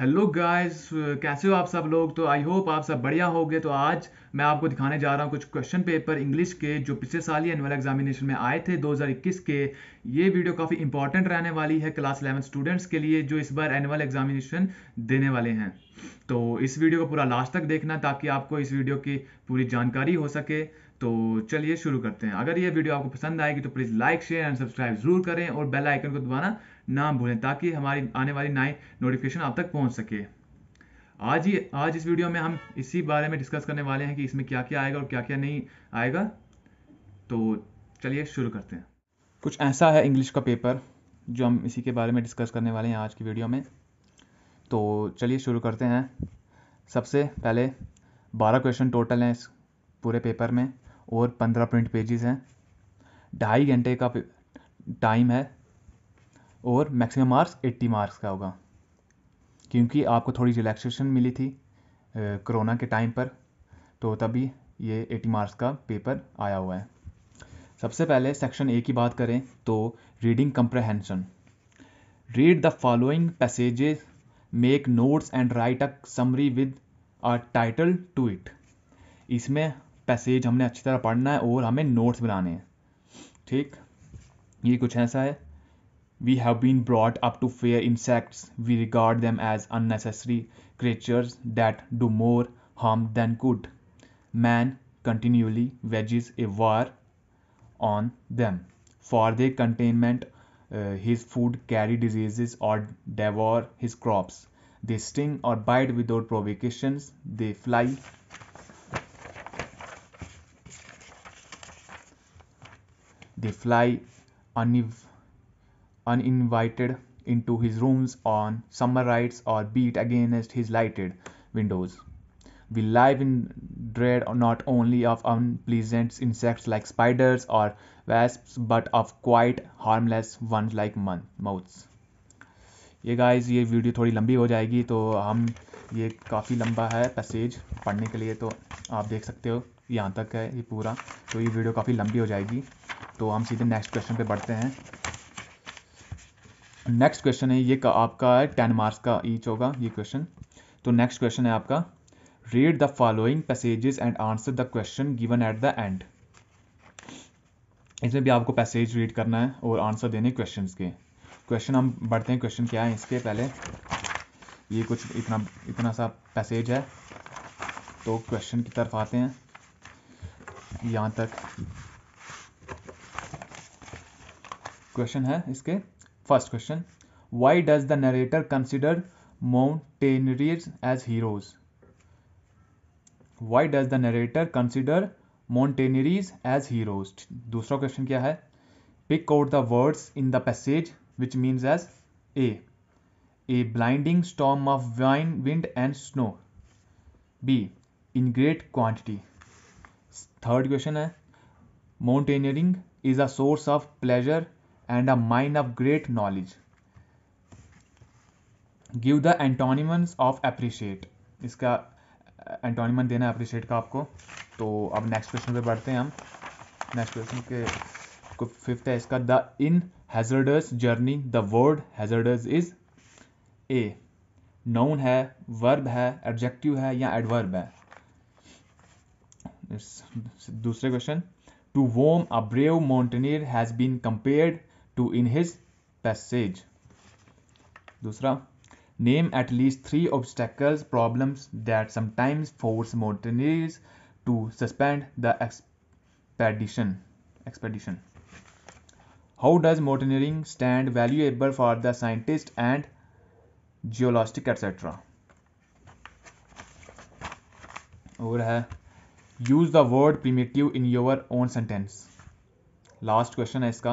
Hello guys कैसे हो आप सब लोग तो आई होप आप सब बढ़िया हो तो आज मैं आपको दिखाने जा रहा हूँ कुछ क्वेश्चन पेपर इंग्लिश के जो पिछले साल ही एनुअल एग्जामिनेशन में आए थे 2021 के ये वीडियो काफ़ी इंपॉर्टेंट रहने वाली है क्लास इलेवन स्टूडेंट्स के लिए जो इस बार एनुअल एग्जामिनेशन देने वाले हैं तो इस वीडियो को पूरा लास्ट तक देखना ताकि आपको इस वीडियो की पूरी जानकारी हो सके तो चलिए शुरू करते हैं अगर ये वीडियो आपको पसंद आएगी तो please like share and subscribe जरूर करें और बेल आइकन को दबाना ना भूलें ताकि हमारी आने वाली नई नोटिफिकेशन आप तक पहुंच सके आज ही आज इस वीडियो में हम इसी बारे में डिस्कस करने वाले हैं कि इसमें क्या क्या आएगा और क्या क्या नहीं आएगा तो चलिए शुरू करते हैं कुछ ऐसा है इंग्लिश का पेपर जो हम इसी के बारे में डिस्कस करने वाले हैं आज की वीडियो में तो चलिए शुरू करते हैं सबसे पहले बारह क्वेश्चन टोटल हैं इस पूरे पेपर में और पंद्रह प्रिंट पेजेस हैं ढाई घंटे का टाइम है और मैक्सिमम मार्क्स 80 मार्क्स का होगा क्योंकि आपको थोड़ी रिलैक्सेशन मिली थी कोरोना के टाइम पर तो तभी ये 80 मार्क्स का पेपर आया हुआ है सबसे पहले सेक्शन ए की बात करें तो reading comprehension read the following passages make notes and write a summary with a title to it इसमें पैसेज हमने अच्छी तरह पढ़ना है और हमें नोट्स बनाने हैं ठीक ये कुछ ऐसा है We have been brought up to fear insects. We regard them as unnecessary creatures that do more harm than good. Man continually wages a war on them. For their containment, uh, his food carry diseases or devour his crops. They sting or bite without provocations. They fly. They fly unev- uninvited into his rooms on summer nights or beat against his lighted windows. We live in dread not only of unpleasant insects like spiders or wasps, but of quite harmless ones like moths. ये guys ये video थोड़ी लंबी हो जाएगी तो हम ये काफ़ी लंबा है पैसेज पढ़ने के लिए तो आप देख सकते हो यहाँ तक है ये पूरा तो ये वीडियो काफ़ी लंबी हो जाएगी तो हम सीधे नेक्स्ट क्वेश्चन पे बढ़ते हैं नेक्स्ट क्वेश्चन है ये का आपका टेन मार्क्स का ईच होगा ये क्वेश्चन तो नेक्स्ट क्वेश्चन है आपका read the following passages and answer the question given at the end इसमें भी आपको पैसेज रीड करना है और आंसर देने क्वेश्चन के क्वेश्चन हम बढ़ते हैं क्वेश्चन क्या है इसके पहले ये कुछ इतना इतना सा पैसेज है तो क्वेश्चन की तरफ आते हैं यहाँ तक क्वेश्चन है इसके First question Why does the narrator consider mountaineers as heroes? Why does the narrator consider mountaineers as heroes? दूसरा क्वेश्चन क्या है Pick out the words in the passage which means as A. A blinding storm of wine, wind and snow. B. In great quantity. Third question है Mountaineering is a source of pleasure and a mine of great knowledge. Give the antonyms of appreciate इसका antonym देना है appreciate का आपको तो अब next question पे बढ़ते हैं हम नेक्स्ट क्वेश्चन के फिफ्थ है इसका the in hazardous journey the word hazardous is a noun है वर्ब है एडजेक्टिव है या एडवर्ब है दूसरे question to whom a brave mountaineer has been compared to in his passage Dusra, name at least three obstacles problems that sometimes force mountaineers to suspend the expedition expedition how does mountaineering stand valuable for the scientist and geologist etc Over here, use the word primitive in your own sentence. Last question is इसका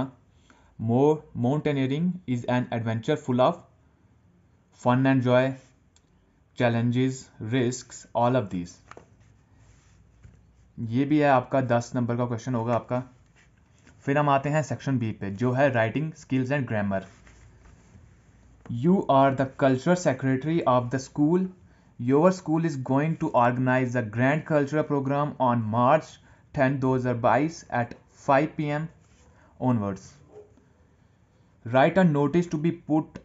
More mountaineering is an adventure full of fun and joy, challenges, risks, all of these. ये भी है आपका दस number का question होगा आपका फिर हम आते हैं सेक्शन बी पे जो है writing skills and grammar you are the cultural secretary of the school your school is going to organise the grand cultural programme on March ten दो हज़ार बाईस at five P M onwards write a notice to be put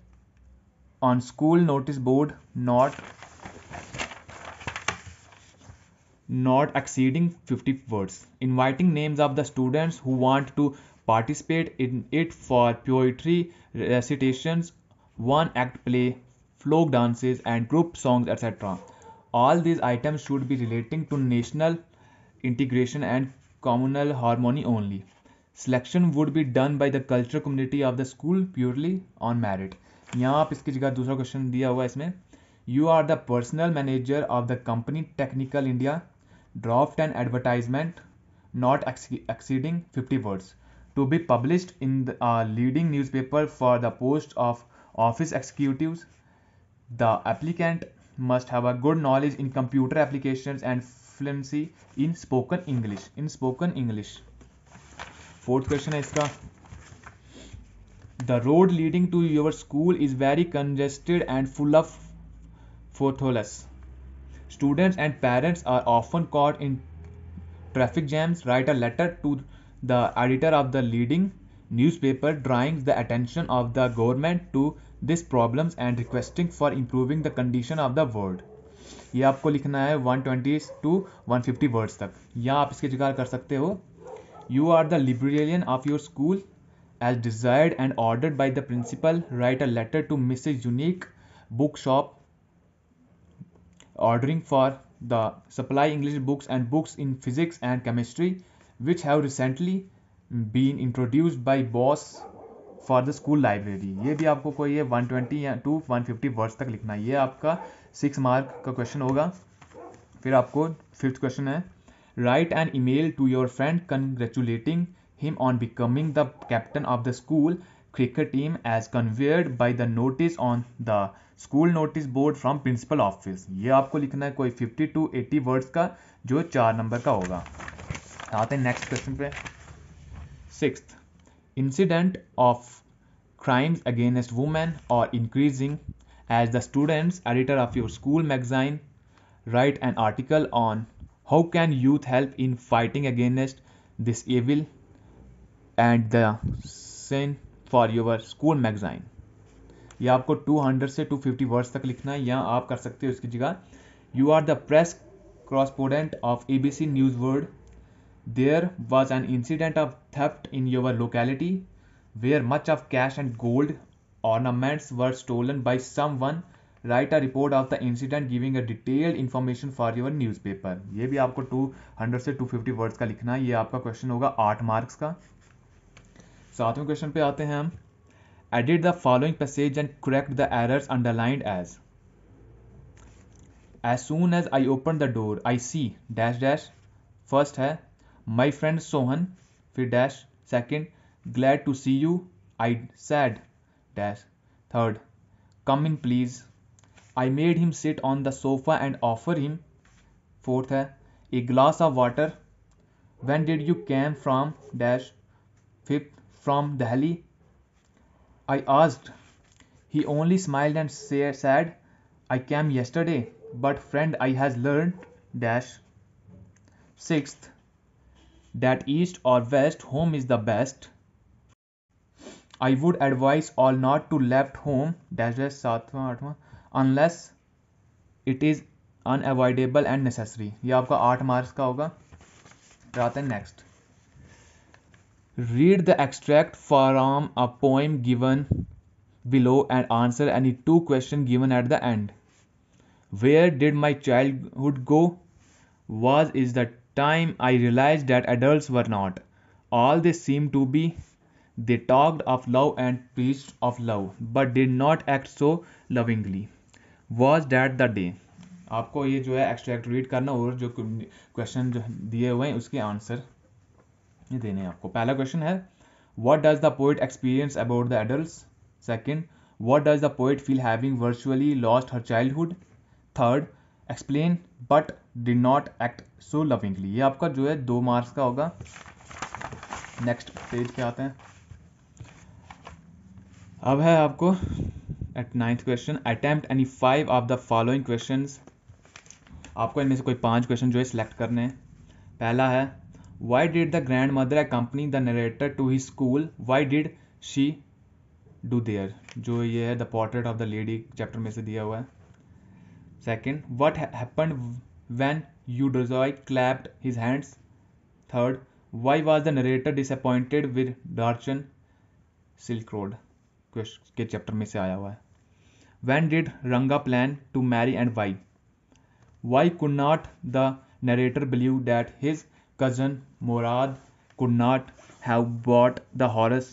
on school notice board not not exceeding 50 words inviting names of the students who want to participate in it for poetry recitations one act play folk dances and group songs etc all these items should be relating to national integration and communal harmony only selection would be done by the culture community of the school purely on merit यहाँ आप इसकी जगह दूसरा question दिया हुआ है इसमें you are the personal manager of the company Technical India draft and advertisement not exceeding fifty words to be published in the uh, leading newspaper for the post of office executives the applicant must have a good knowledge in computer applications and fluency in spoken english in spoken english fourth question है इसका the road leading to your school is very congested and full of potholes students and parents are often caught in traffic jams write a letter to the editor of the leading paper drawing the attention of the government to this problem and requesting for improving the condition of the world ये आपको लिखना है 120 to 150 words तक या आप इसके जिकार कर सकते हो You are the librarian of your school. As desired and ordered by the principal, write a letter to Mrs. Unique Bookshop ordering for the supply English books and books in physics and chemistry which have recently been introduced by Boss for the school library ये भी आपको कोई है 120 या to 150 words तक लिखना है ये आपका सिक्स मार्क का क्वेश्चन होगा फिर आपको फिफ्थ क्वेश्चन है write an email to your friend congratulating him on becoming the captain of the school cricket team as conveyed by the notice on the school notice board from principal office. ये आपको लिखना है कोई 50 to 80 words का जो चार number का होगा आते हैं next question पे Sixth. Incident of crimes against women are increasing as the students editor of your school magazine write an article on how can youth help in fighting against this evil and the sin for your school magazine ये आपको 200 से 250 words तक लिखना है या आप कर सकते हो इसकी जगह you are the press correspondent of A B C news world there was an incident of theft in your locality where much of cash and gold ornaments were stolen by someone write a report of the incident giving a detailed information for your newspaper ये भी आपको 200 से 250 words का लिखना है ये आपका question होगा आठ मार्क्स का सातवें क्वेश्चन पे आते हैं हम edit the following passage and correct the errors underlined as as soon as I open the door I see dash dash first है माई फ्रेंड सोहन फिर dash second glad to see you I said dash third come in please I made him sit on the sofa and offer him fourth है a glass of water when did you came from dash fifth from delhi i asked he only smiled and said i came yesterday but friend i has learned dash sixth that east or west home is the best i would advise all not to left home dash dash सातवां आठवां unless it is unavoidable and necessary ये आपका 8 marks का होगा रात next read the extract from a poem given below and answer any two questions given at the end where did my childhood go was is the time i realized that adults were not all they seemed to be they talked of love and preached of love but did not act so lovingly was that the day आपको ये जो है extract read करना और जो question जो दिए हुए हैं उसके आंसर ये देने हैं आपको पहला क्वेश्चन है what does the poet experience about the adult second what does the poet feel having virtually lost her childhood third explain but did not act so lovingly ये आपका जो है दो मार्क्स का होगा नेक्स्ट पेज पे आते हैं अब है आपको eight ninth question attempt any five of the following question आपको इनमें से कोई पांच क्वेश्चन जो है सिलेक्ट करने हैं पहला है why did the grandmother accompany the narrator to his school why did she do there जो ये है the portrait of the lady chapter में से दिया हुआ है second what happen when you डिजॉय clapped his hands third why was the narrator disappointed with Darchen silk road के चैप्टर में से आया हुआ है When did Ranga plan to marry and why? Why could not the narrator believe that his cousin Morad could not have bought the horse?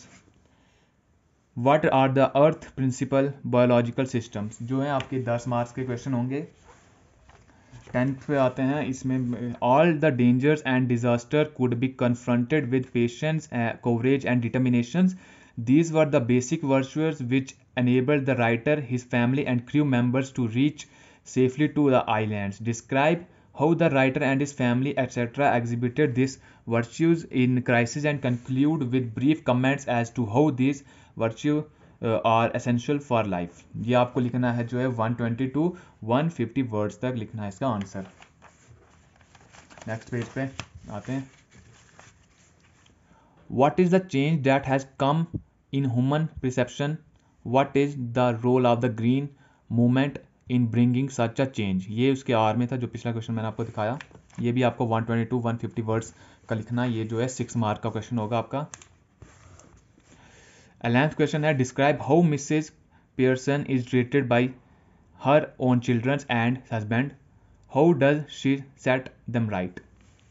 What are the earth principal biological systems जो हैं आपके दस marks के question होंगे tenth पे आते हैं इसमें all the dangers and disaster could be confronted with patience courage and determinations These were the basic virtues which enabled the writer, his family, and crew members to reach safely to the islands. Describe how the writer and his family, etc., exhibited these virtues in crisis and conclude with brief comments as to how these virtues uh, are essential for life. ये आपको लिखना है जो है 120 150 words तक लिखना है इसका आंसर Next page पे आते हैं what is the change that has come in human perception what is the role of the green movement in bringing such a change ये उसके आर में था जो पिछला क्वेश्चन मैंने आपको दिखाया ये भी आपको 122 150 वर्ड्स का लिखना ये जो है सिक्स मार्क का क्वेश्चन होगा आपका अलेंथ क्वेश्चन है describe how Mrs Pearson is treated by her own childrens and husband how does she set them right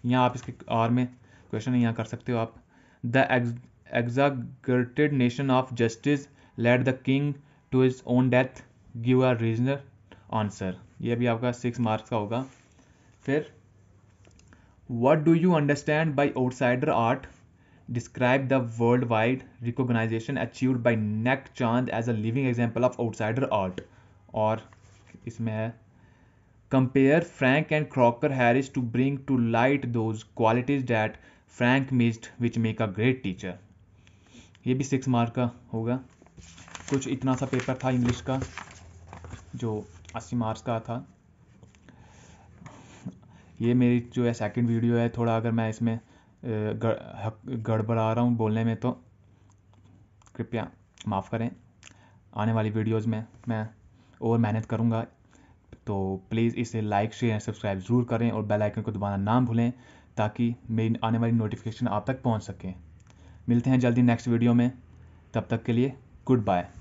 यहाँ आप इसके आर में क्वेश्चन यहाँ कर सकते हो आप The exaggerated notion of justice led the king to his own death. Give a reasonable answer. ये भी आपका six marks का होगा. फिर what do you understand by outsider art? Describe the worldwide recognition achieved by Nek Chand as a living example of outsider art. और इसमें है Compare Frank and Crocker Harris to bring to light those qualities that Frank missed which make a great teacher ये भी six mark का होगा कुछ इतना सा पेपर था इंग्लिश का जो अस्सी मार्क्स का था ये मेरी जो है सेकंड वीडियो है थोड़ा अगर मैं इसमें गड़बड़ा रहा हूँ बोलने में तो कृपया माफ़ करें आने वाली वीडियोस में मैं और मेहनत करूँगा तो प्लीज़ इसे लाइक शेयर सब्सक्राइब ज़रूर करें और बेल आइकन को दबाना ना भूलें ताकि मेरी आने वाली नोटिफिकेशन आप तक पहुंच सकें मिलते हैं जल्दी नेक्स्ट वीडियो में तब तक के लिए गुड बाय